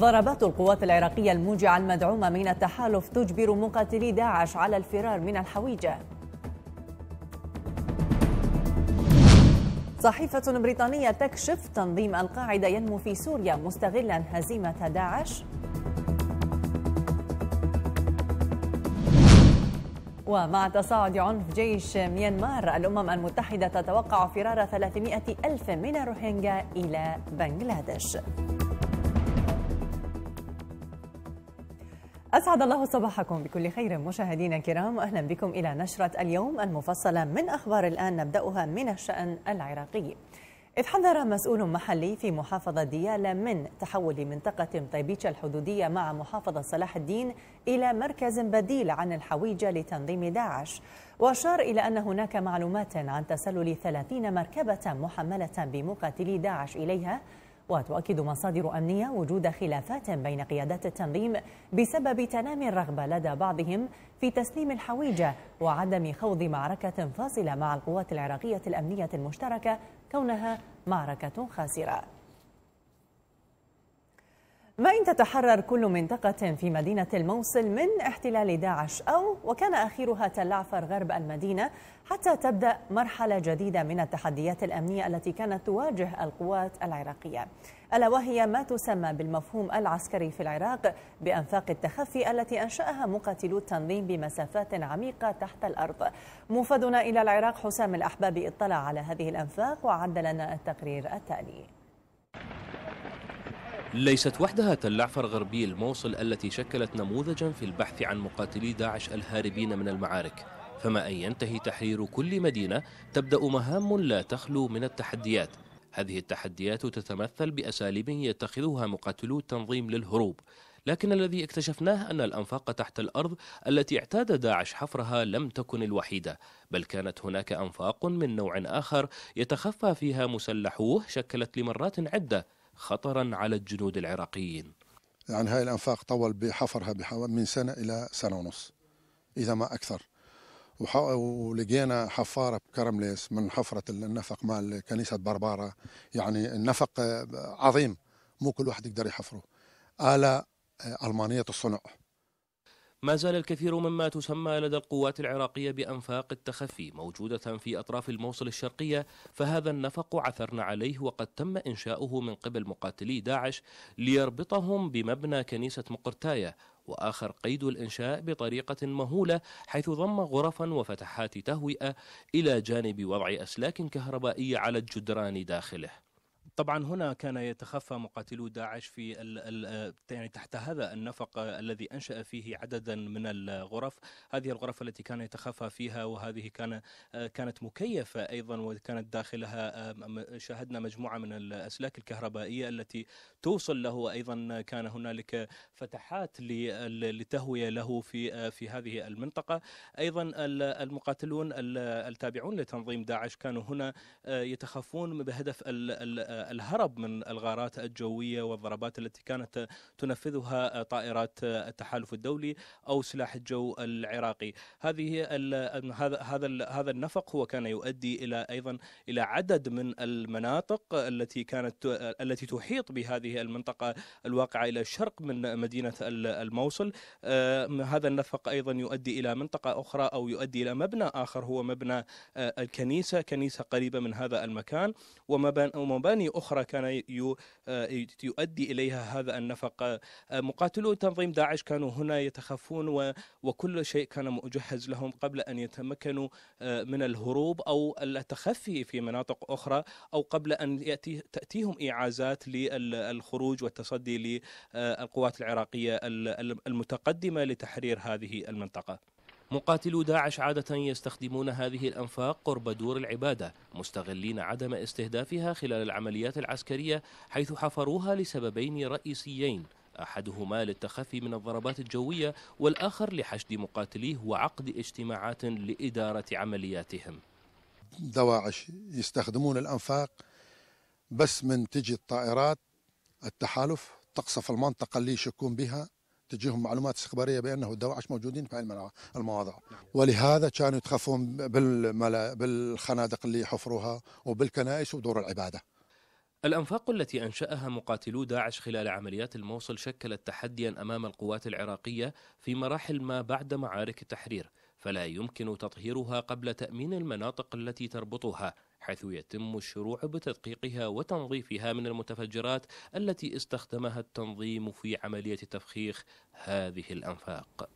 ضربات القوات العراقية الموجعة المدعومة من التحالف تجبر مقاتلي داعش على الفرار من الحويجة صحيفة بريطانية تكشف تنظيم القاعدة ينمو في سوريا مستغلا هزيمة داعش ومع تصاعد عنف جيش ميانمار الأمم المتحدة تتوقع فرار 300 ألف من الروهينجا إلى بنغلاديش أسعد الله صباحكم بكل خير مشاهدينا الكرام وأهلا بكم إلى نشرة اليوم المفصلة من أخبار الآن نبدأها من الشأن العراقي إذ حذر مسؤول محلي في محافظة ديالى من تحول منطقة طيبيتشا الحدودية مع محافظة صلاح الدين إلى مركز بديل عن الحويجة لتنظيم داعش وأشار إلى أن هناك معلومات عن تسلل 30 مركبة محملة بمقاتلي داعش إليها وتؤكد مصادر أمنية وجود خلافات بين قيادات التنظيم بسبب تنامي الرغبة لدى بعضهم في تسليم الحويجة وعدم خوض معركة فاصلة مع القوات العراقية الأمنية المشتركة كونها معركة خاسرة ما إن تتحرر كل منطقة في مدينة الموصل من احتلال داعش أو وكان آخرها تلعفر غرب المدينة حتى تبدأ مرحلة جديدة من التحديات الأمنية التي كانت تواجه القوات العراقية ألا وهي ما تسمى بالمفهوم العسكري في العراق بأنفاق التخفي التي أنشأها مقاتلو التنظيم بمسافات عميقة تحت الأرض موفدنا إلى العراق حسام الأحبابي اطلع على هذه الأنفاق وعد لنا التقرير التالي ليست وحدها تل عفر غربي الموصل التي شكلت نموذجا في البحث عن مقاتلي داعش الهاربين من المعارك فما أن ينتهي تحرير كل مدينة تبدأ مهام لا تخلو من التحديات هذه التحديات تتمثل بأساليب يتخذها مقاتلو التنظيم للهروب لكن الذي اكتشفناه أن الأنفاق تحت الأرض التي اعتاد داعش حفرها لم تكن الوحيدة بل كانت هناك أنفاق من نوع آخر يتخفى فيها مسلحوه شكلت لمرات عدة خطرا على الجنود العراقيين يعني هاي الأنفاق طول بحفرها بحوالي من سنة إلى سنة ونص إذا ما أكثر ولقينا حفارة بكرمليس من حفرة النفق مال كنيسة بربارة يعني النفق عظيم مو كل واحد يقدر يحفره آلة ألمانية الصنع ما زال الكثير مما تسمى لدى القوات العراقية بأنفاق التخفي موجودة في أطراف الموصل الشرقية فهذا النفق عثرنا عليه وقد تم إنشاؤه من قبل مقاتلي داعش ليربطهم بمبنى كنيسة مقرتاية وآخر قيد الإنشاء بطريقة مهولة حيث ضم غرفا وفتحات تهوئة إلى جانب وضع أسلاك كهربائية على الجدران داخله طبعا هنا كان يتخفى مقاتلو داعش في الـ الـ آه، يعني تحت هذا النفق الذي انشا فيه عددا من الغرف، هذه الغرف التي كان يتخفى فيها وهذه كان آه، كانت مكيفه ايضا وكانت داخلها آه، شاهدنا مجموعه من الاسلاك الكهربائيه التي توصل له ايضا كان هنالك فتحات لتهويه له في في هذه المنطقه، ايضا المقاتلون التابعون لتنظيم داعش كانوا هنا يتخفون بهدف الهرب من الغارات الجوية والضربات التي كانت تنفذها طائرات التحالف الدولي أو سلاح الجو العراقي هذه هذا هذا النفق هو كان يؤدي إلى أيضا إلى عدد من المناطق التي كانت التي تحيط بهذه المنطقة الواقعة إلى الشرق من مدينة الموصل آه، هذا النفق أيضا يؤدي إلى منطقة أخرى أو يؤدي إلى مبنى آخر هو مبنى آه، الكنيسة كنيسة قريبة من هذا المكان ومباني أخرى كان آه، يؤدي إليها هذا النفق آه، آه، مقاتلو تنظيم داعش كانوا هنا يتخفون وكل شيء كان مجهز لهم قبل أن يتمكنوا من الهروب أو التخفي في مناطق أخرى أو قبل أن يأتي تأتيهم إعازات للخروج والتصدي للقوات العراقية المتقدمة لتحرير هذه المنطقة مقاتلو داعش عادة يستخدمون هذه الأنفاق قرب دور العبادة مستغلين عدم استهدافها خلال العمليات العسكرية حيث حفروها لسببين رئيسيين احدهما للتخفي من الضربات الجويه والاخر لحشد مقاتليه وعقد اجتماعات لاداره عملياتهم. دواعش يستخدمون الانفاق بس من تجي الطائرات التحالف تقصف المنطقه اللي يشكون بها تجيهم معلومات استخباريه بانه الدواعش موجودين في هاي المواضع ولهذا كانوا يتخفون بالخنادق اللي يحفروها وبالكنائس ودور العباده الأنفاق التي أنشأها مقاتلو داعش خلال عمليات الموصل شكلت تحديا أمام القوات العراقية في مراحل ما بعد معارك التحرير فلا يمكن تطهيرها قبل تأمين المناطق التي تربطها حيث يتم الشروع بتدقيقها وتنظيفها من المتفجرات التي استخدمها التنظيم في عملية تفخيخ هذه الأنفاق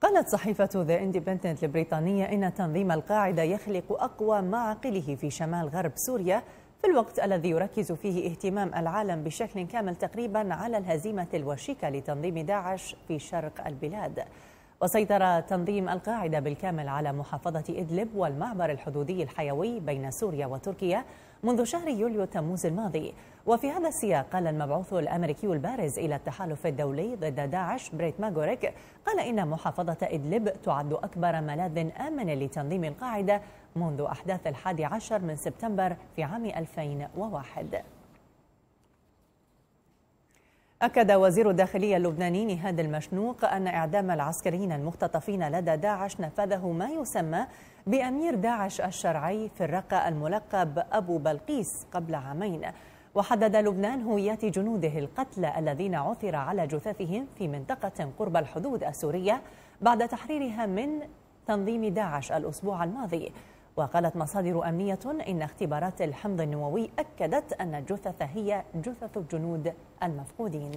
قالت صحيفة ذا اندبندنت البريطانية إن تنظيم القاعدة يخلق أقوى معاقله في شمال غرب سوريا في الوقت الذي يركز فيه اهتمام العالم بشكل كامل تقريبا على الهزيمة الوشيكة لتنظيم داعش في شرق البلاد وسيطر تنظيم القاعدة بالكامل على محافظة إدلب والمعبر الحدودي الحيوي بين سوريا وتركيا منذ شهر يوليو تموز الماضي وفي هذا السياق قال المبعوث الأمريكي البارز إلى التحالف الدولي ضد داعش بريت ماغوريك قال إن محافظة إدلب تعد أكبر ملاذ آمن لتنظيم القاعدة منذ أحداث الحادي عشر من سبتمبر في عام 2001 أكد وزير الداخلية اللبناني نهاد المشنوق أن إعدام العسكريين المختطفين لدى داعش نفذه ما يسمى بأمير داعش الشرعي في الرقة الملقب أبو بلقيس قبل عامين وحدد لبنان هوية جنوده القتلى الذين عثر على جثثهم في منطقة قرب الحدود السورية بعد تحريرها من تنظيم داعش الأسبوع الماضي وقالت مصادر أمنية إن اختبارات الحمض النووي أكدت أن الجثث هي جثث الجنود المفقودين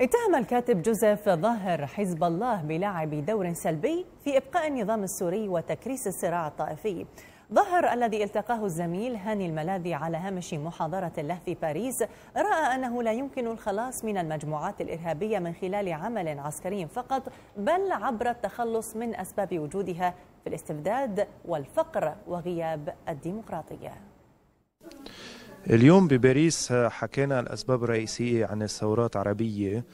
اتهم الكاتب جوزيف ظاهر حزب الله بلعب دور سلبي في إبقاء النظام السوري وتكريس الصراع الطائفي ظهر الذي التقاه الزميل هاني الملاذي على هامش محاضرة له في باريس رأى أنه لا يمكن الخلاص من المجموعات الإرهابية من خلال عمل عسكري فقط بل عبر التخلص من أسباب وجودها في الاستبداد والفقر وغياب الديمقراطية اليوم بباريس حكينا الأسباب الرئيسية عن الثورات العربية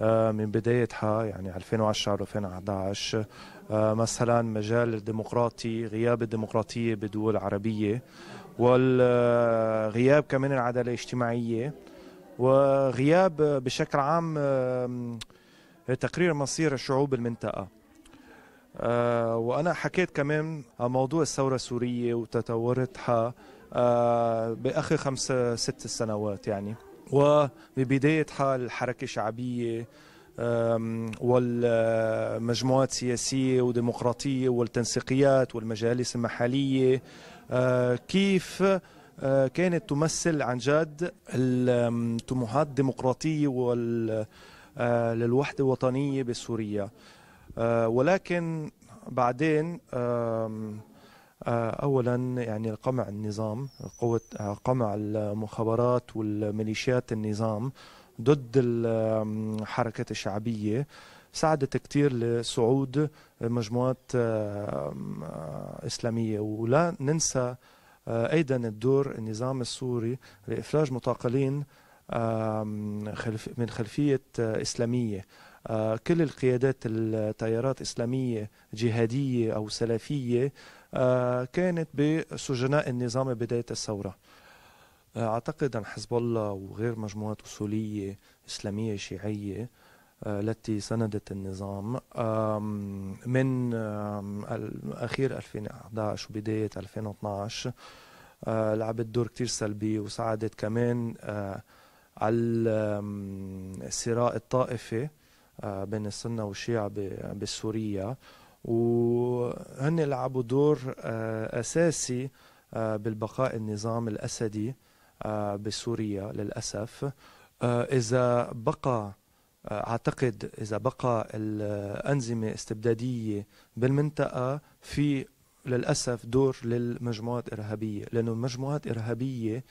آه، من بدايتها يعني 2010 2011 آه، مثلا مجال الديمقراطي غياب الديمقراطية بدول عربية والغياب كمان العدالة الاجتماعية وغياب بشكل عام تقرير مصير شعوب المنطقة آه، وأنا حكيت كمان موضوع الثورة السورية وتطورتها بآخر خمس ست سنوات يعني وببداية حال حركة شعبية والمجموعات السياسية وديمقراطية والتنسيقيات والمجالس المحلية آه، كيف آه، كانت تمثل عن جد الطموحات الديمقراطية آه، للوحدة الوطنية بسوريا ولكن بعدين آه، اولا يعني قمع النظام قوه آه، قمع المخابرات والميليشيات النظام ضد الحركة الشعبية ساعدت كثير لصعود مجموعات آه، إسلامية ولا ننسى أيضا الدور النظام السوري لإفراج معتقلين من خلفية إسلامية كل القيادات التيارات إسلامية جهادية أو سلفية آه، كانت بسجناء النظام بداية الثورة آه، أعتقد أن حزب الله وغير مجموعات أصولية إسلامية شيعية آه، التي سندت النظام من أخير 2011 وبداية 2012 لعبت دور كتير سلبي وساعدت كمان على الصراع الطائفي بين السنة والشيعة بسوريا وهن لعبوا دور آه، أساسي آه، بالبقاء النظام الأسدي آه، بسوريا للأسف إذا بقى أعتقد إذا بقى الأنظمة استبدادية بالمنطقة في للأسف دور للمجموعات الإرهابية لأنه المجموعات الإرهابية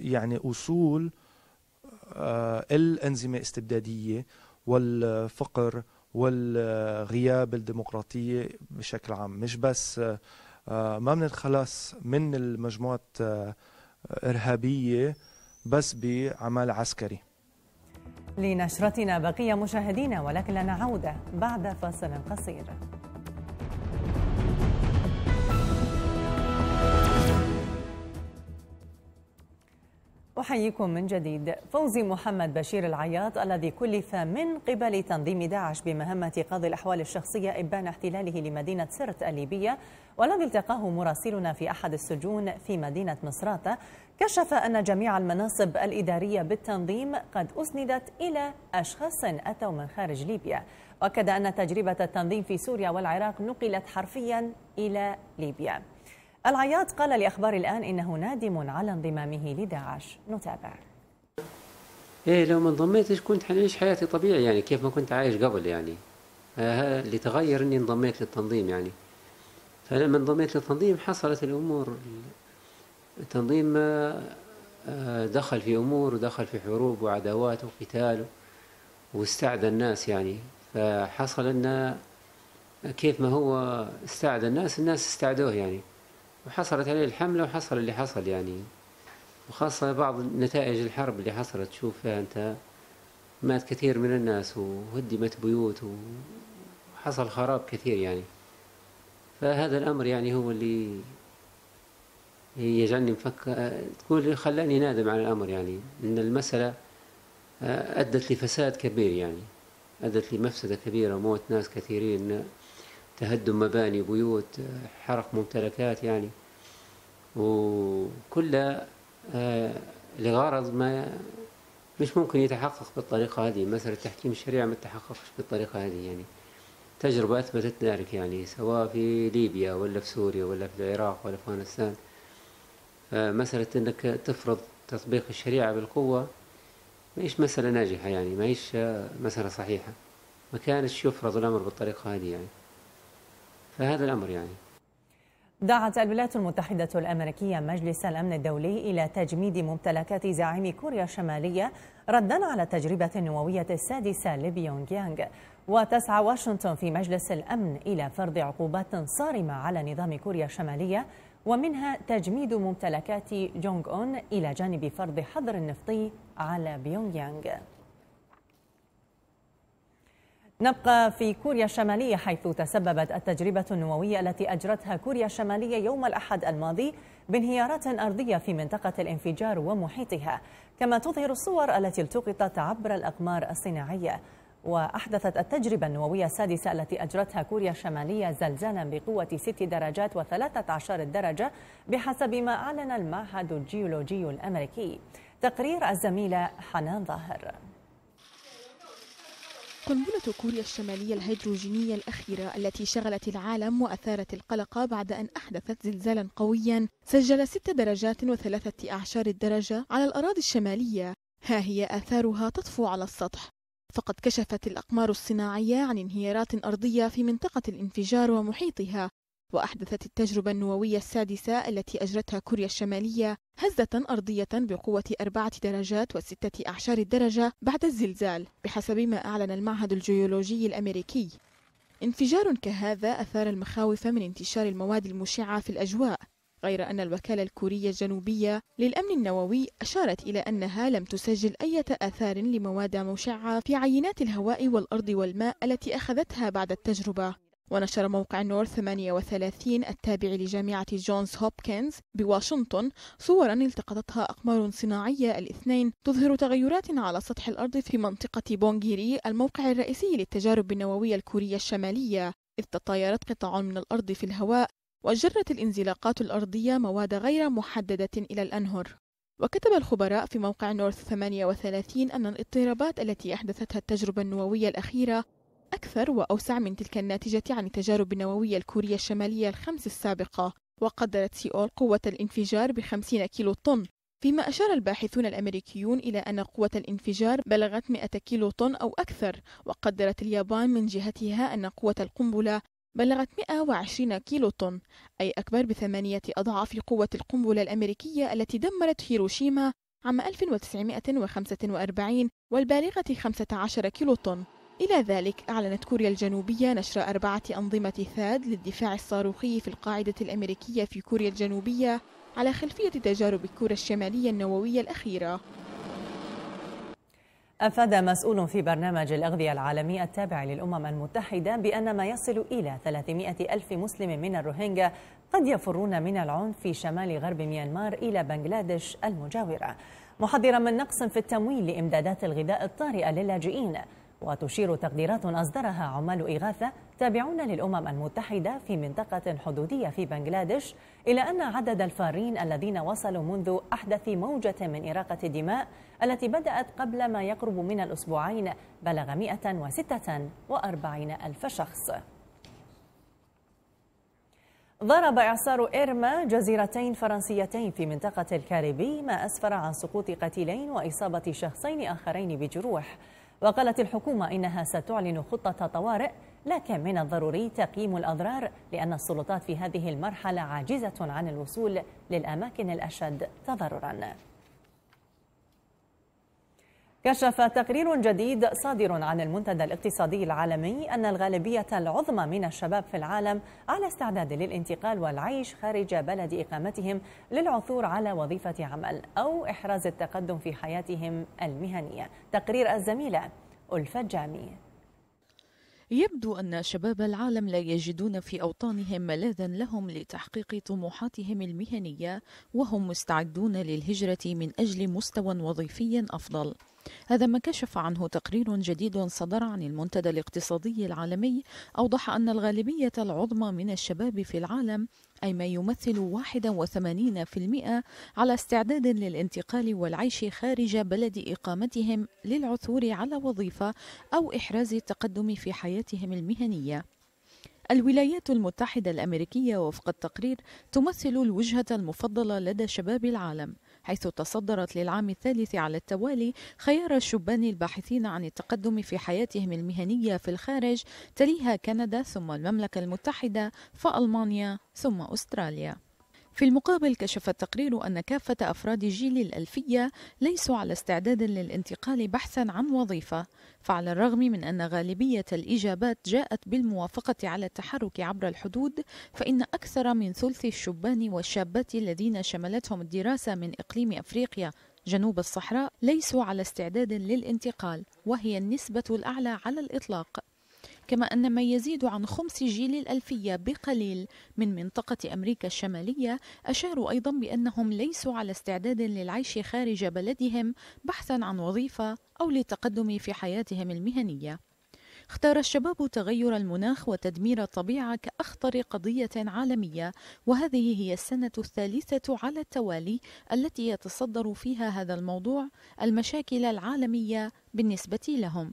يعني أصول الأنظمة الاستبدادية والفقر والغياب الديمقراطية بشكل عام مش بس آه، ما بنتخلص من المجموعات آه، إرهابية بس بعمل عسكري لنشرتنا بقية مشاهدينا ولكن لنا عودة بعد فاصل قصير أحييكم من جديد فوزي محمد بشير العياط الذي كلف من قبل تنظيم داعش بمهمة قاضي الأحوال الشخصية إبان احتلاله لمدينة سرت الليبية والذي التقاه مراسلنا في أحد السجون في مدينة مصراتة كشف أن جميع المناصب الإدارية بالتنظيم قد أسندت إلى أشخاص أتوا من خارج ليبيا وأكد أن تجربة التنظيم في سوريا والعراق نقلت حرفيا إلى ليبيا العياط قال لأخبار الآن إنه نادم على انضمامه لداعش نتابع إيه لو ما انضميتش كنت حنعيش حياتي طبيعي يعني كيف ما كنت عايش قبل يعني آه اللي تغير إني انضميت للتنظيم يعني فلما انضميت للتنظيم حصلت الأمور التنظيم آه، آه، دخل في أمور ودخل في حروب وعداوات وقتال واستعدى الناس يعني فحصل أن كيف ما هو استعدى الناس الناس استعدوه يعني وحصلت عليه الحملة وحصل اللي حصل يعني وخاصة بعض نتائج الحرب اللي حصلت تشوفها أنت مات كثير من الناس وهدمت بيوت وحصل خراب كثير يعني فهذا الأمر يعني هو اللي يجعلني مفكر تقول خلاني نادم على الأمر يعني أن المسألة آه، أدت لفساد كبير يعني أدت لمفسدة كبيرة وموت ناس كثيرين تهدم مباني بيوت حرق ممتلكات يعني وكلها آه، لغرض ما مش ممكن يتحقق بالطريقة هذه مثلا تحكيم الشريعة ما تحققش بالطريقة هذه يعني تجربة أثبتت ذلك يعني سواء في ليبيا ولا في سوريا ولا في العراق ولا في أفغانستان مسألة أنك تفرض تطبيق الشريعة بالقوة ما هيش مسألة ناجحة يعني ما هيش مسألة صحيحة ما كانش يفرض الأمر بالطريقة هذه يعني فهذا الأمر يعني دعت الولايات المتحدة الأمريكية مجلس الأمن الدولي إلى تجميد ممتلكات زعيم كوريا الشمالية ردا على التجربة النووية السادسة لبيونغ يانغ وتسعى واشنطن في مجلس الأمن إلى فرض عقوبات صارمة على نظام كوريا الشمالية ومنها تجميد ممتلكات جونغ أون إلى جانب فرض حظر نفطي على بيونغ يانغ نبقى في كوريا الشمالية حيث تسببت التجربة النووية التي أجرتها كوريا الشمالية يوم الأحد الماضي بانهيارات أرضية في منطقة الانفجار ومحيطها كما تظهر الصور التي التقطت عبر الأقمار الصناعية وأحدثت التجربة النووية السادسة التي أجرتها كوريا الشمالية زلزالا بقوة 6 درجات و13 درجة بحسب ما أعلن المعهد الجيولوجي الأمريكي تقرير الزميلة حنان ظاهر قنبلة كوريا الشمالية الهيدروجينية الأخيرة التي شغلت العالم وأثارت القلق بعد أن أحدثت زلزالا قويا سجل 6 درجات وثلاثة أعشار الدرجة على الأراضي الشمالية ها هي آثارها تطفو على السطح فقد كشفت الأقمار الصناعية عن انهيارات أرضية في منطقة الانفجار ومحيطها وأحدثت التجربة النووية السادسة التي أجرتها كوريا الشمالية هزة أرضية بقوة أربعة درجات وستة أعشار الدرجة بعد الزلزال بحسب ما أعلن المعهد الجيولوجي الأمريكي انفجار كهذا أثار المخاوف من انتشار المواد المشعة في الأجواء غير أن الوكالة الكورية الجنوبية للأمن النووي أشارت إلى أنها لم تسجل أي آثار لمواد مشعة في عينات الهواء والأرض والماء التي أخذتها بعد التجربة ونشر موقع نور 38 التابع لجامعة جونز هوبكنز بواشنطن صورا التقطتها أقمار صناعية الاثنين تظهر تغيرات على سطح الأرض في منطقة بونغيري الموقع الرئيسي للتجارب النووية الكورية الشمالية إذ تطايرت قطع من الأرض في الهواء وجرت الانزلاقات الأرضية مواد غير محددة إلى الأنهر وكتب الخبراء في موقع نورث 38 أن الاضطرابات التي أحدثتها التجربة النووية الأخيرة أكثر وأوسع من تلك الناتجة عن التجارب النووية الكورية الشمالية الخمس السابقة وقدرت سيول قوة الانفجار بخمسين كيلو طن فيما أشار الباحثون الأمريكيون إلى أن قوة الانفجار بلغت 100 كيلو طن أو أكثر وقدرت اليابان من جهتها أن قوة القنبلة بلغت 120 كيلو طن أي أكبر بثمانية أضعاف قوة القنبلة الأمريكية التي دمرت هيروشيما عام 1945 والبالغة 15 كيلو طن إلى ذلك أعلنت كوريا الجنوبية نشر أربعة أنظمة ثاد للدفاع الصاروخي في القاعدة الأمريكية في كوريا الجنوبية على خلفية تجارب كوريا الشمالية النووية الأخيرة أفاد مسؤول في برنامج الأغذية العالمي التابع للأمم المتحدة بأن ما يصل إلى 300 ألف مسلم من الروهينجا قد يفرون من العنف في شمال غرب ميانمار إلى بنغلاديش المجاورة محذرا من نقص في التمويل لإمدادات الغذاء الطارئة للاجئين وتشير تقديرات أصدرها عمال إغاثة تابعون للأمم المتحدة في منطقة حدودية في بنغلاديش إلى أن عدد الفارين الذين وصلوا منذ أحدث موجة من إراقة الدماء التي بدأت قبل ما يقرب من الأسبوعين بلغ 146 ألف شخص ضرب إعصار إيرما جزيرتين فرنسيتين في منطقة الكاريبي ما أسفر عن سقوط قتيلين وإصابة شخصين آخرين بجروح وقالت الحكومة إنها ستعلن خطة طوارئ لكن من الضروري تقييم الأضرار لأن السلطات في هذه المرحلة عاجزة عن الوصول للأماكن الأشد تضرراً كشف تقرير جديد صادر عن المنتدى الاقتصادي العالمي أن الغالبية العظمى من الشباب في العالم على استعداد للانتقال والعيش خارج بلد إقامتهم للعثور على وظيفة عمل أو إحراز التقدم في حياتهم المهنية تقرير الزميلة ألفة جامي يبدو أن شباب العالم لا يجدون في أوطانهم ملاذا لهم لتحقيق طموحاتهم المهنية وهم مستعدون للهجرة من أجل مستوى وظيفي أفضل هذا ما كشف عنه تقرير جديد صدر عن المنتدى الاقتصادي العالمي أوضح أن الغالبية العظمى من الشباب في العالم أي ما يمثل 81% على استعداد للانتقال والعيش خارج بلد إقامتهم للعثور على وظيفة أو إحراز التقدم في حياتهم المهنية الولايات المتحدة الأمريكية وفق التقرير تمثل الوجهة المفضلة لدى شباب العالم حيث تصدرت للعام الثالث على التوالي خيار الشبان الباحثين عن التقدم في حياتهم المهنية في الخارج تليها كندا ثم المملكة المتحدة فألمانيا ثم أستراليا في المقابل كشف التقرير أن كافة أفراد جيل الألفية ليسوا على استعداد للانتقال بحثا عن وظيفة فعلى الرغم من أن غالبية الإجابات جاءت بالموافقة على التحرك عبر الحدود فإن أكثر من ثلث الشبان والشابات الذين شملتهم الدراسة من إقليم أفريقيا جنوب الصحراء ليسوا على استعداد للانتقال وهي النسبة الأعلى على الإطلاق كما أن ما يزيد عن خمس جيل الألفية بقليل من منطقة أمريكا الشمالية أشاروا أيضا بأنهم ليسوا على استعداد للعيش خارج بلدهم بحثا عن وظيفة أو للتقدم في حياتهم المهنية اختار الشباب تغير المناخ وتدمير الطبيعة كأخطر قضية عالمية وهذه هي السنة الثالثة على التوالي التي يتصدر فيها هذا الموضوع المشاكل العالمية بالنسبة لهم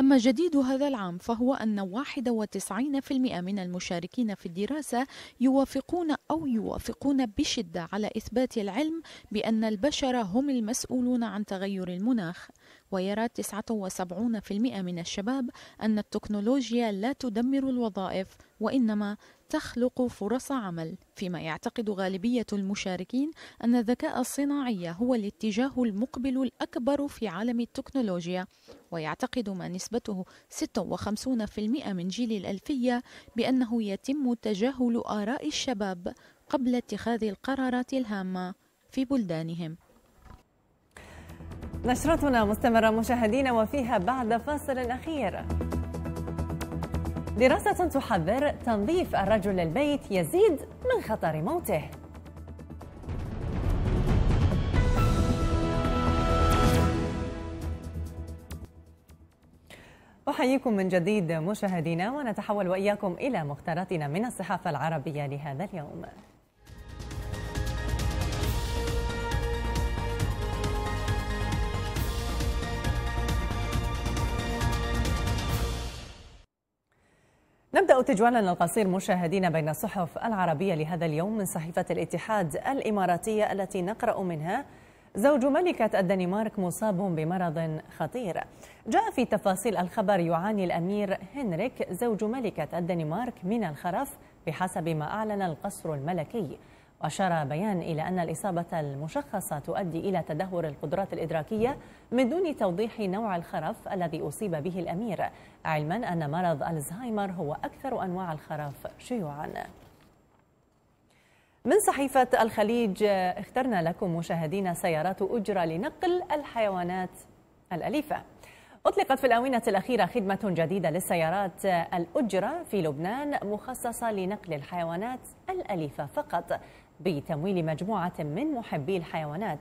أما جديد هذا العام فهو أن 91% من المشاركين في الدراسة يوافقون أو يوافقون بشدة على إثبات العلم بأن البشر هم المسؤولون عن تغير المناخ ويرى 79% من الشباب أن التكنولوجيا لا تدمر الوظائف وإنما تخلق فرص عمل فيما يعتقد غالبية المشاركين أن الذكاء الصناعي هو الاتجاه المقبل الأكبر في عالم التكنولوجيا ويعتقد ما نسبته 56% من جيل الألفية بأنه يتم تجاهل آراء الشباب قبل اتخاذ القرارات الهامة في بلدانهم نشرتنا مستمرة مشاهدينا وفيها بعد فاصل أخير دراسة تحذر تنظيف الرجل البيت يزيد من خطر موته أحييكم من جديد مشاهدينا ونتحول وإياكم إلى مختاراتنا من الصحافة العربية لهذا اليوم نبدأ تجوالنا القصير مشاهدينا بين الصحف العربية لهذا اليوم من صحيفة الاتحاد الإماراتية التي نقرأ منها زوج ملكة الدنمارك مصاب بمرض خطير جاء في تفاصيل الخبر يعاني الأمير هنريك زوج ملكة الدنمارك من الخرف بحسب ما أعلن القصر الملكي وأشار بيان إلى أن الإصابة المشخصة تؤدي إلى تدهور القدرات الإدراكية من دون توضيح نوع الخرف الذي أصيب به الأمير علما أن مرض الزهايمر هو أكثر أنواع الخرف شيوعا من صحيفة الخليج اخترنا لكم مشاهدين سيارات أجرة لنقل الحيوانات الأليفة أطلقت في الآونة الأخيرة خدمة جديدة للسيارات الأجرة في لبنان مخصصة لنقل الحيوانات الأليفة فقط بتمويل مجموعة من محبي الحيوانات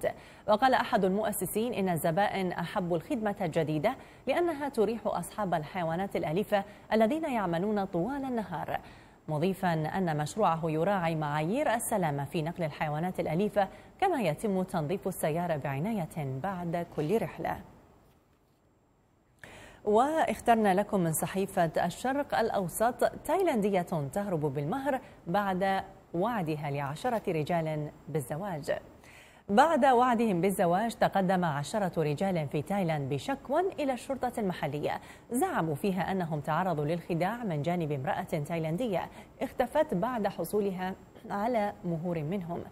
وقال أحد المؤسسين إن الزبائن أحبوا الخدمة الجديدة لأنها تريح أصحاب الحيوانات الأليفة الذين يعملون طوال النهار مضيفا أن مشروعه يراعي معايير السلامة في نقل الحيوانات الأليفة كما يتم تنظيف السيارة بعناية بعد كل رحلة واخترنا لكم من صحيفة الشرق الأوسط تايلاندية تهرب بالمهر بعد وعدها لعشرة رجال بالزواج بعد وعدهم بالزواج تقدم عشرة رجال في تايلاند بشكوى إلى الشرطة المحلية زعموا فيها أنهم تعرضوا للخداع من جانب امرأة تايلاندية اختفت بعد حصولها على مهور منهم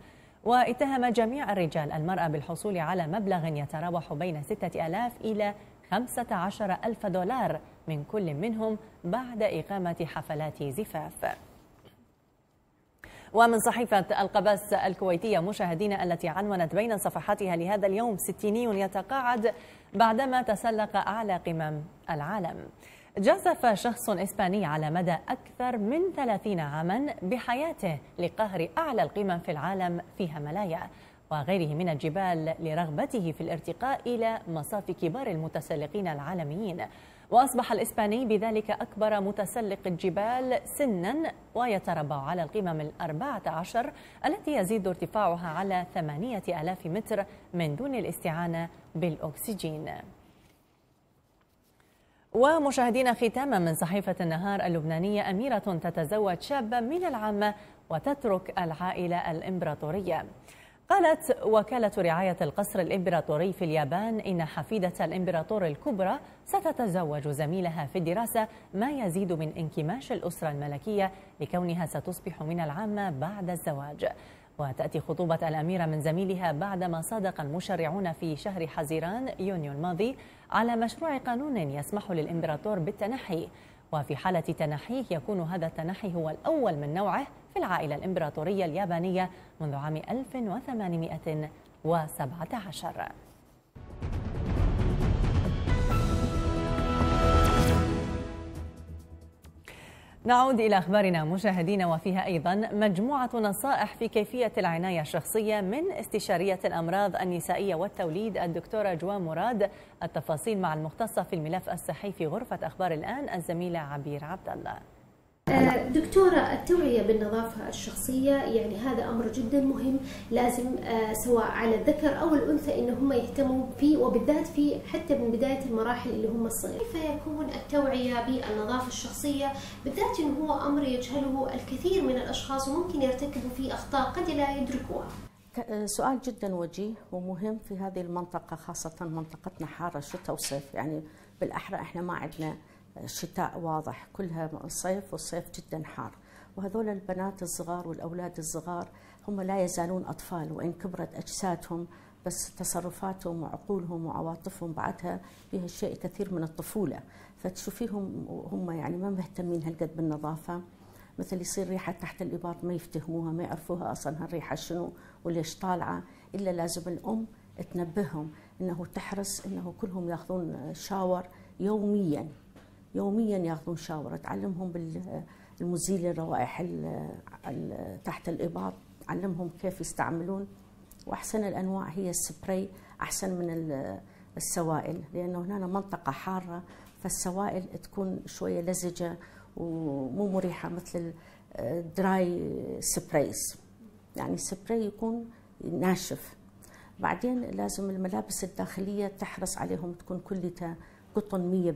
واتهم جميع الرجال المرأة بالحصول على مبلغ يتراوح بين 6000 إلى 15000 دولار من كل منهم بعد إقامة حفلات زفاف ومن صحيفة القبس الكويتية مشاهدينا التي عنونت بين صفحاتها لهذا اليوم ستيني يتقاعد بعدما تسلق أعلى قمم العالم جازف شخص إسباني على مدى أكثر من 30 عاما بحياته لقهر أعلى القمم في العالم في هيمالايا وغيره من الجبال لرغبته في الارتقاء إلى مصاف كبار المتسلقين العالميين وأصبح الإسباني بذلك أكبر متسلق الجبال سنا ويتربع على القمم الأربعة عشر التي يزيد ارتفاعها على ثمانية آلاف متر من دون الاستعانة بالأكسجين ومشاهدينا ختاما من صحيفة النهار اللبنانية أميرة تتزوج شابا من العامة وتترك العائلة الإمبراطورية قالت وكالة رعاية القصر الإمبراطوري في اليابان إن حفيدة الإمبراطور الكبرى ستتزوج زميلها في الدراسة ما يزيد من انكماش الأسرة الملكية لكونها ستصبح من العامة بعد الزواج وتأتي خطوبة الأميرة من زميلها بعدما صادق المشرعون في شهر حزيران يونيو الماضي على مشروع قانون يسمح للإمبراطور بالتنحي وفي حالة تنحيه يكون هذا التنحي هو الأول من نوعه في العائلة الإمبراطورية اليابانية منذ عام 1817 نعود إلى أخبارنا مشاهدينا وفيها أيضا مجموعة نصائح في كيفية العناية الشخصية من استشارية الأمراض النسائية والتوليد الدكتورة جوا مراد التفاصيل مع المختصة في الملف الصحي في غرفة أخبار الآن الزميلة عبير عبد الله أه، دكتورة التوعية بالنظافة الشخصية يعني هذا أمر جدا مهم لازم أه، سواء على الذكر أو الأنثى إن هم يهتموا فيه وبالذات في حتى من بداية المراحل اللي هم الصغير كيف يكون التوعية بالنظافة الشخصية بالذات إن هو أمر يجهله الكثير من الأشخاص وممكن يرتكبوا فيه أخطاء قد لا يدركوها أه، سؤال جدا وجيه ومهم في هذه المنطقة خاصة منطقتنا حارة شتاء وصيف يعني بالأحرى احنا ما عندنا شتاء واضح كلها صيف والصيف جدا حار وهذول البنات الصغار والأولاد الصغار هم لا يزالون أطفال وإن كبرت أجسادهم بس تصرفاتهم وعقولهم وعواطفهم بعدها فيها شيء كثير من الطفولة فتشوفيهم هم يعني ما مهتمين هالقد بالنظافة مثل يصير ريحة تحت الإباط ما يفتهموها ما يعرفوها أصلا هالريحة شنو وليش طالعة إلا لازم الأم تنبههم أنه تحرص أنه كلهم يأخذون شاور يوميا يوميا ياخذون شاور تعلمهم بالمزيل الروائح تحت الاباط تعلمهم كيف يستعملون واحسن الانواع هي السبراي احسن من السوائل لانه هنا منطقه حاره فالسوائل تكون شويه لزجه ومو مريحه مثل الدراي سبرايز يعني سبراي يكون ناشف بعدين لازم الملابس الداخليه تحرص عليهم تكون كلها قطن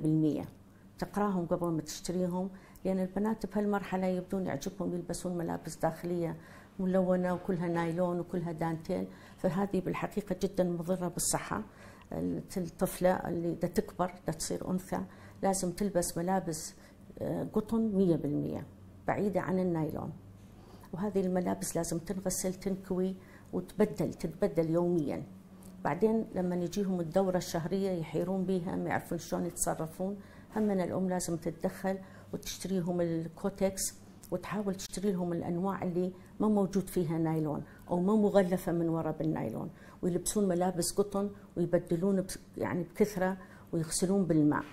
100% تقراهم قبل ما تشتريهم لأن البنات بهالمرحلة يبدون يعجبهم يلبسون ملابس داخلية ملونة وكلها نايلون وكلها دانتيل فهذه بالحقيقة جدا مضرة بالصحة الطفلة اللي دا تكبر دا تصير أنثى لازم تلبس ملابس آه، قطن 100% بعيدة عن النايلون وهذه الملابس لازم تنغسل تنكوي وتبدل تتبدل يوميا بعدين لما يجيهم الدورة الشهرية يحيرون بيها ما يعرفون شلون يتصرفون هم الام لازم تتدخل وتشتريهم الكوتكس وتحاول تشتري لهم الانواع اللي ما موجود فيها نايلون او ما مغلفه من وراء بالنايلون ويلبسون ملابس قطن ويبدلون يعني بكثره ويغسلون بالماء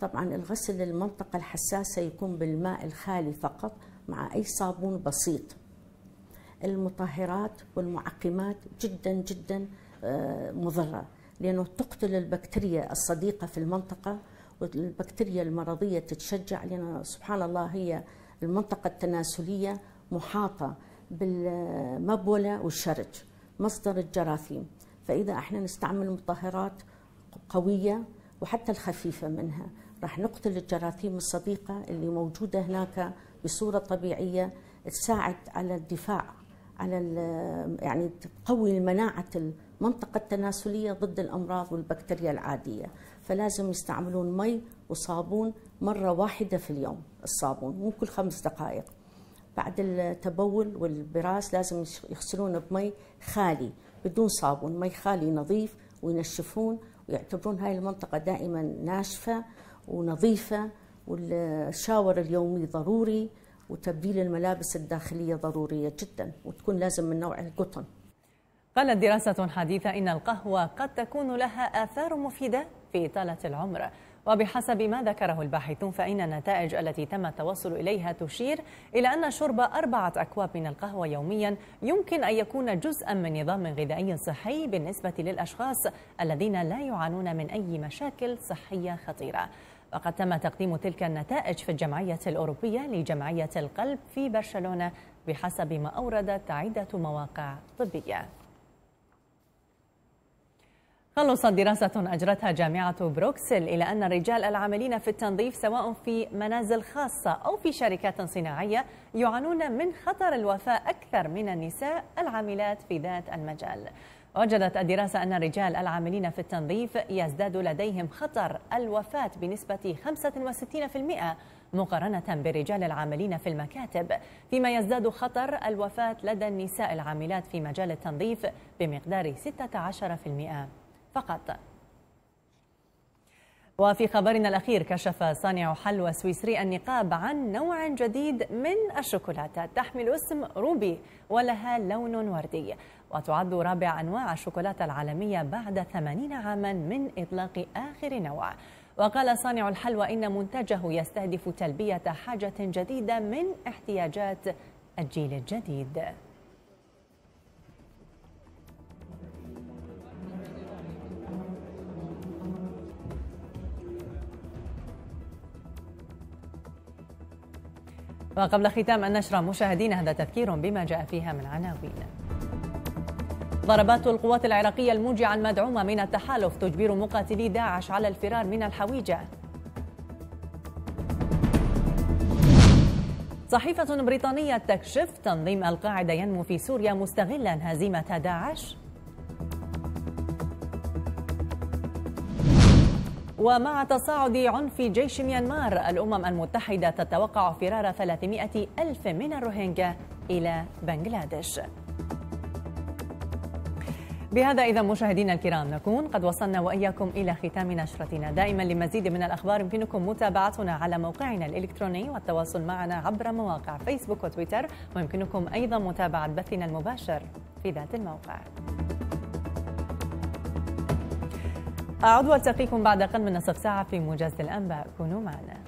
طبعا الغسل للمنطقه الحساسه يكون بالماء الخالي فقط مع اي صابون بسيط المطهرات والمعقمات جدا جدا آه، مضره لانه تقتل البكتيريا الصديقه في المنطقه والبكتيريا المرضية تتشجع لأن سبحان الله هي المنطقة التناسلية محاطة بالمبولة والشرج مصدر الجراثيم فإذا احنا نستعمل مطهرات قوية وحتى الخفيفة منها راح نقتل الجراثيم الصديقة اللي موجودة هناك بصورة طبيعية تساعد على الدفاع على يعني تقوي مناعة المنطقة التناسلية ضد الأمراض والبكتيريا العادية فلازم يستعملون مي وصابون مرة واحدة في اليوم الصابون مو كل خمس دقائق بعد التبول والبراس لازم يغسلون بمي خالي بدون صابون مي خالي نظيف وينشفون ويعتبرون هاي المنطقة دائما ناشفة ونظيفة والشاور اليومي ضروري وتبديل الملابس الداخلية ضرورية جدا وتكون لازم من نوع القطن قالت دراسة حديثة إن القهوة قد تكون لها آثار مفيدة في طالة العمر وبحسب ما ذكره الباحثون فإن النتائج التي تم التوصل إليها تشير إلى أن شرب أربعة أكواب من القهوة يوميا يمكن أن يكون جزءا من نظام غذائي صحي بالنسبة للأشخاص الذين لا يعانون من أي مشاكل صحية خطيرة وقد تم تقديم تلك النتائج في الجمعية الأوروبية لجمعية القلب في برشلونة بحسب ما أوردت عدة مواقع طبية خلصت دراسة أجرتها جامعة بروكسل إلى أن الرجال العاملين في التنظيف سواء في منازل خاصة أو في شركات صناعية يعانون من خطر الوفاة أكثر من النساء العاملات في ذات المجال وجدت الدراسة أن الرجال العاملين في التنظيف يزداد لديهم خطر الوفاة بنسبة 65% مقارنة بالرجال العاملين في المكاتب فيما يزداد خطر الوفاة لدى النساء العاملات في مجال التنظيف بمقدار 16% فقط وفي خبرنا الأخير كشف صانع حلوى سويسري النقاب عن نوع جديد من الشوكولاتة تحمل اسم روبي ولها لون وردي وتعد رابع أنواع الشوكولاتة العالمية بعد 80 عاما من إطلاق آخر نوع وقال صانع الحلوى إن منتجه يستهدف تلبية حاجة جديدة من احتياجات الجيل الجديد وقبل ختام النشرة مشاهدينا هذا تذكير بما جاء فيها من عناوين ضربات القوات العراقية الموجعة المدعومة من التحالف تجبر مقاتلي داعش على الفرار من الحويجة صحيفة بريطانية تكشف تنظيم القاعدة ينمو في سوريا مستغلا هزيمة داعش ومع تصاعد عنف جيش ميانمار الأمم المتحدة تتوقع فرار 300 ألف من الروهينجا إلى بنغلاديش بهذا إذا مشاهدينا الكرام نكون قد وصلنا وإياكم إلى ختام نشرتنا دائما لمزيد من الأخبار يمكنكم متابعتنا على موقعنا الإلكتروني والتواصل معنا عبر مواقع فيسبوك وتويتر ويمكنكم أيضا متابعة بثنا المباشر في ذات الموقع أعود وألتقيكم بعد أقل من نصف ساعة في موجز الأنباء كونوا معنا